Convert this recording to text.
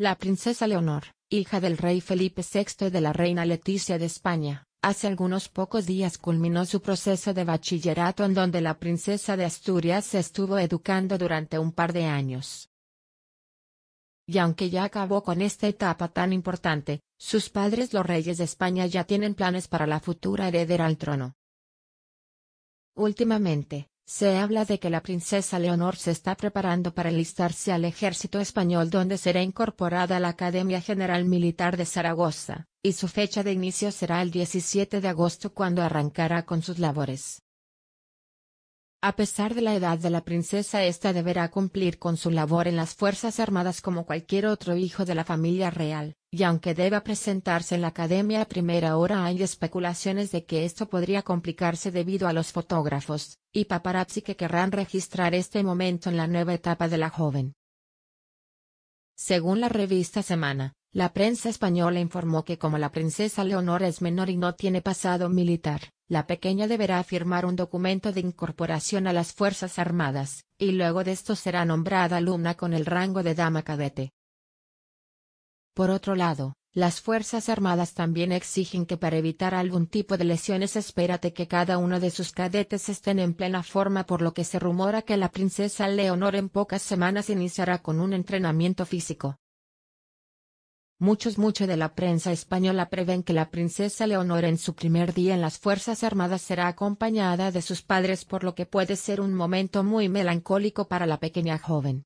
La princesa Leonor, hija del rey Felipe VI y de la reina Leticia de España, hace algunos pocos días culminó su proceso de bachillerato en donde la princesa de Asturias se estuvo educando durante un par de años. Y aunque ya acabó con esta etapa tan importante, sus padres los reyes de España ya tienen planes para la futura heredera al trono. Últimamente, se habla de que la princesa Leonor se está preparando para alistarse al ejército español donde será incorporada a la Academia General Militar de Zaragoza, y su fecha de inicio será el 17 de agosto cuando arrancará con sus labores. A pesar de la edad de la princesa esta deberá cumplir con su labor en las Fuerzas Armadas como cualquier otro hijo de la familia real, y aunque deba presentarse en la academia a primera hora hay especulaciones de que esto podría complicarse debido a los fotógrafos y paparazzi que querrán registrar este momento en la nueva etapa de la joven. Según la revista Semana, la prensa española informó que como la princesa Leonor es menor y no tiene pasado militar, la pequeña deberá firmar un documento de incorporación a las Fuerzas Armadas, y luego de esto será nombrada alumna con el rango de dama cadete. Por otro lado, las Fuerzas Armadas también exigen que para evitar algún tipo de lesiones espérate que cada uno de sus cadetes estén en plena forma por lo que se rumora que la princesa Leonor en pocas semanas iniciará con un entrenamiento físico. Muchos mucho de la prensa española prevén que la princesa Leonor en su primer día en las Fuerzas Armadas será acompañada de sus padres por lo que puede ser un momento muy melancólico para la pequeña joven.